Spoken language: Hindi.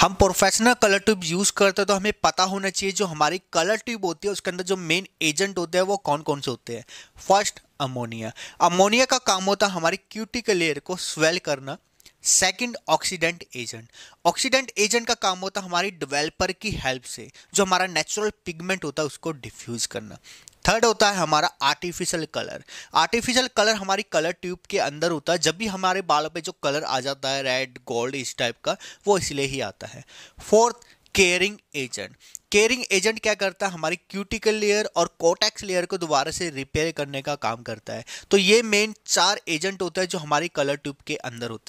हम प्रोफेशनल कलर ट्यूब यूज़ करते हैं तो हमें पता होना चाहिए जो हमारी कलर ट्यूब होती है उसके अंदर जो मेन एजेंट होते हैं वो कौन कौन से होते हैं फर्स्ट अमोनिया अमोनिया का काम होता है हमारी क्यूटिकल लेयर को स्वेल करना second oxidant agent oxidant agent का काम होता है हमारी डेवलपर की हेल्प से जो हमारा नेचुरल पिगमेंट होता है उसको डिफ्यूज करना थर्ड होता है हमारा आर्टिफिशियल कलर आर्टिफिशियल कलर हमारी कलर ट्यूब के अंदर होता है जब भी हमारे बालों पे जो कलर आ जाता है रेड गोल्ड इस टाइप का वो इसलिए ही आता है fourth caring agent caring agent क्या करता है हमारी क्यूटिकल लेयर और कोटेक्स लेयर को दोबारा से रिपेयर करने का काम करता है तो ये मेन चार एजेंट होता है जो हमारी कलर ट्यूब के अंदर होते हैं